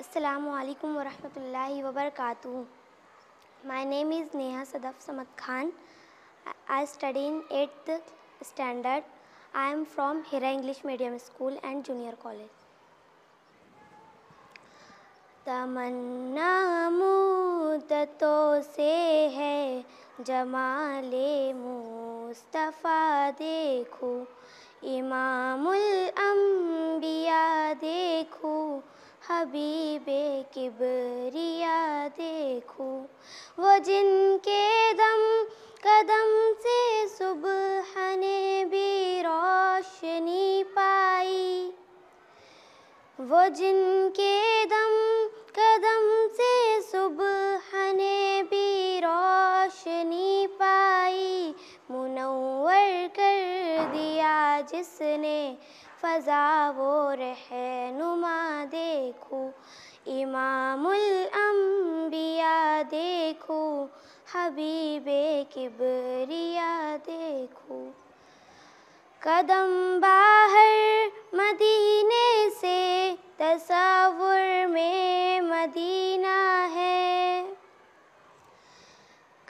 Assalamualaikum warahmatullahi wabarakatuh. My name is Neha Sadaf Samad Khan. I study in 8th standard. I am from Hira English Medium School and Junior College. तमन्ना मुदतों से है जमाले मुस्तफ़ा देखो इमामुल अम्मा किबरिया देखो वो जिनके दम कदम से सुबह ने भी रोशनी पाई वो जिनके दम कदम से सुबह ने भी रोशनी पाई मुनवर कर दिया जिसने फजा वो रहनुमा देखो इमामुल अम्बिया देखो हबीबे किबरिया देखो कदम बाहर मदीने से तस्वुर में मदीना है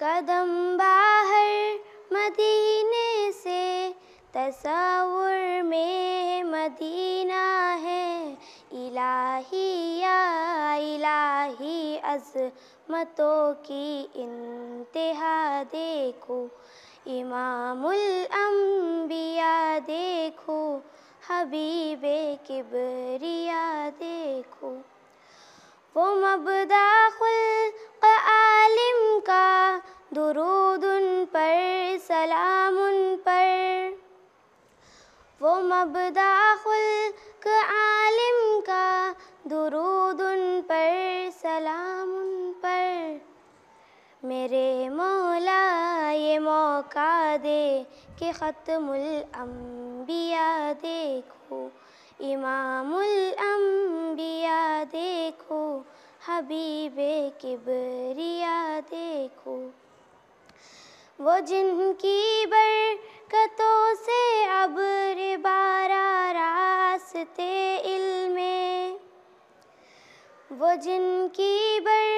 कदम बाहर मदीने से तस्वुर में मदीना है इलाही ही अजमतों की इंतहा देखो इमामुल अंबिया देखो हबीब किबरिया देखो वो मबदाखुल आलिम का दुरूद उन पर सलाम उन पर वो मबदाखुल खुल्क आलिम मौला ये मौका दे के ख़त्मुल अंबिया देखो इमामुल अंबिया देखो हबीबे किबरिया देखो वो जिनकी बरकतों से अब बारा रास्ते इल्मे वो जिनकी बर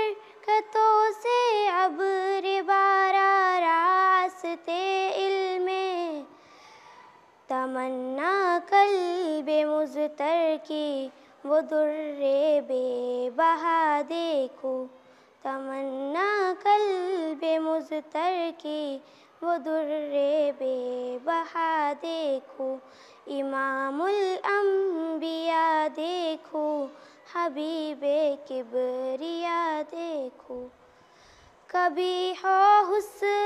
तमन्ना कल बे मुजतर की वो दुर्रे बेबहा देखो तमन्ना कल बे मुजतर की वो दुर्रे बेबहा देखो इमामुल अम्बिया देखो हबीबे किबरिया देखो कभी हो हुस्न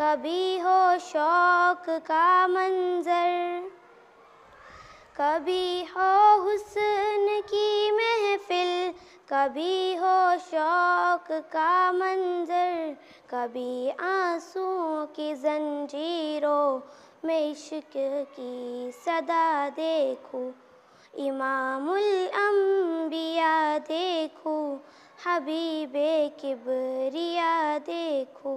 कभी हो शौक का मंजर कभी हो हुस्न की महफिल कभी हो शौक का मंजर कभी आंसुओं की जंजीरों में इश्क की सदा देखूं इमामुल अम्बिया देखूं हबीबे किबरिया देखूं